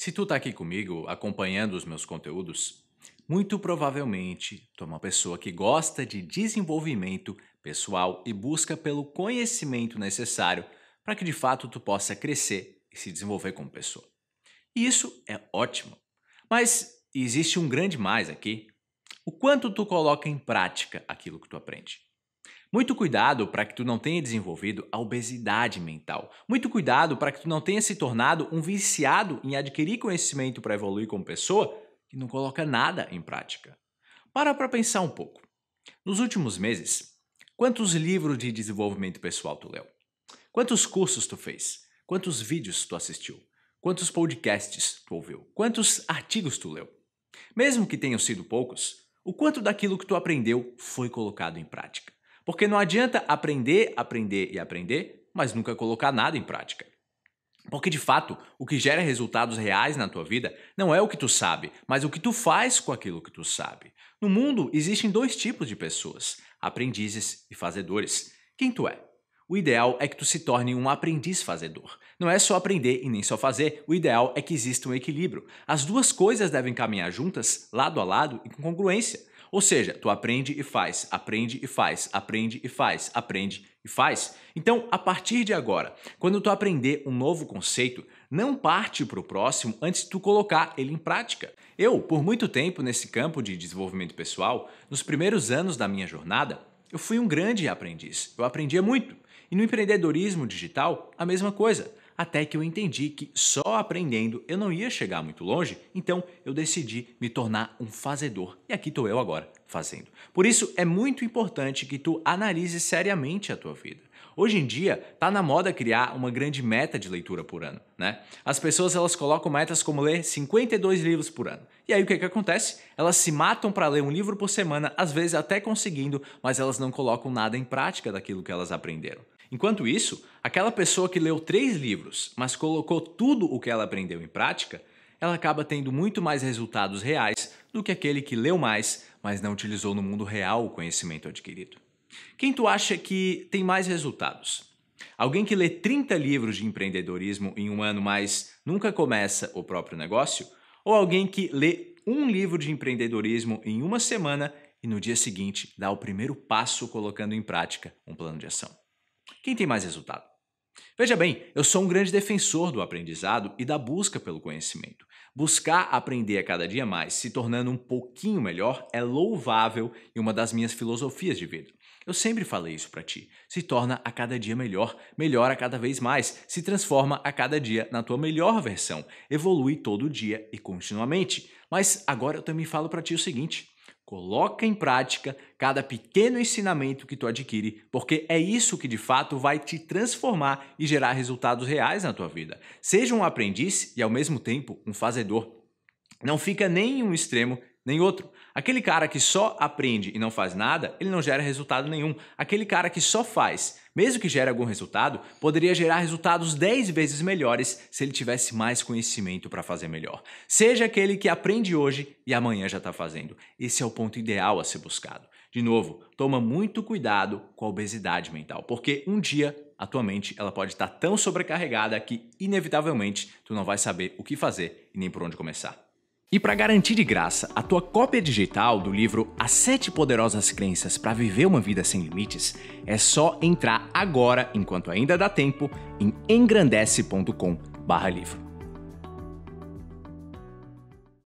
Se tu está aqui comigo acompanhando os meus conteúdos, muito provavelmente tu é uma pessoa que gosta de desenvolvimento pessoal e busca pelo conhecimento necessário para que de fato tu possa crescer e se desenvolver como pessoa. E isso é ótimo. Mas existe um grande mais aqui. O quanto tu coloca em prática aquilo que tu aprende. Muito cuidado para que tu não tenha desenvolvido a obesidade mental. Muito cuidado para que tu não tenha se tornado um viciado em adquirir conhecimento para evoluir como pessoa que não coloca nada em prática. Para para pensar um pouco. Nos últimos meses, quantos livros de desenvolvimento pessoal tu leu? Quantos cursos tu fez? Quantos vídeos tu assistiu? Quantos podcasts tu ouviu? Quantos artigos tu leu? Mesmo que tenham sido poucos, o quanto daquilo que tu aprendeu foi colocado em prática? Porque não adianta aprender, aprender e aprender, mas nunca colocar nada em prática. Porque de fato, o que gera resultados reais na tua vida não é o que tu sabe, mas o que tu faz com aquilo que tu sabe. No mundo existem dois tipos de pessoas: aprendizes e fazedores. Quem tu é? O ideal é que tu se torne um aprendiz fazedor. Não é só aprender e nem só fazer, o ideal é que exista um equilíbrio. As duas coisas devem caminhar juntas, lado a lado e com congruência. Ou seja, tu aprende e faz, aprende e faz, aprende e faz, aprende e faz. Então, a partir de agora, quando tu aprender um novo conceito, não parte para o próximo antes de tu colocar ele em prática. Eu, por muito tempo nesse campo de desenvolvimento pessoal, nos primeiros anos da minha jornada, eu fui um grande aprendiz, eu aprendia muito. E no empreendedorismo digital, a mesma coisa. Até que eu entendi que só aprendendo eu não ia chegar muito longe, então eu decidi me tornar um fazedor. E aqui estou eu agora, fazendo. Por isso é muito importante que tu analise seriamente a tua vida. Hoje em dia, tá na moda criar uma grande meta de leitura por ano, né? As pessoas elas colocam metas como ler 52 livros por ano. E aí o que que acontece? Elas se matam para ler um livro por semana, às vezes até conseguindo, mas elas não colocam nada em prática daquilo que elas aprenderam. Enquanto isso, aquela pessoa que leu três livros, mas colocou tudo o que ela aprendeu em prática, ela acaba tendo muito mais resultados reais do que aquele que leu mais, mas não utilizou no mundo real o conhecimento adquirido. Quem tu acha que tem mais resultados? Alguém que lê 30 livros de empreendedorismo em um ano, mas nunca começa o próprio negócio? Ou alguém que lê um livro de empreendedorismo em uma semana e no dia seguinte dá o primeiro passo colocando em prática um plano de ação? Quem tem mais resultado? Veja bem, eu sou um grande defensor do aprendizado e da busca pelo conhecimento. Buscar aprender a cada dia mais, se tornando um pouquinho melhor, é louvável e uma das minhas filosofias de vida. Eu sempre falei isso para ti. Se torna a cada dia melhor, melhora cada vez mais, se transforma a cada dia na tua melhor versão, evolui todo dia e continuamente. Mas agora eu também falo para ti o seguinte: Coloca em prática cada pequeno ensinamento que tu adquire, porque é isso que de fato vai te transformar e gerar resultados reais na tua vida. Seja um aprendiz e ao mesmo tempo um fazedor. Não fica nem em um extremo nem outro. Aquele cara que só aprende e não faz nada, ele não gera resultado nenhum. Aquele cara que só faz, mesmo que gere algum resultado, poderia gerar resultados 10 vezes melhores se ele tivesse mais conhecimento para fazer melhor. Seja aquele que aprende hoje e amanhã já está fazendo. Esse é o ponto ideal a ser buscado. De novo, toma muito cuidado com a obesidade mental, porque um dia a tua mente ela pode estar tá tão sobrecarregada que inevitavelmente tu não vai saber o que fazer e nem por onde começar. E para garantir de graça a tua cópia digital do livro As Sete Poderosas Crenças para Viver uma Vida Sem Limites, é só entrar agora, enquanto ainda dá tempo, em engrandece.com/livro.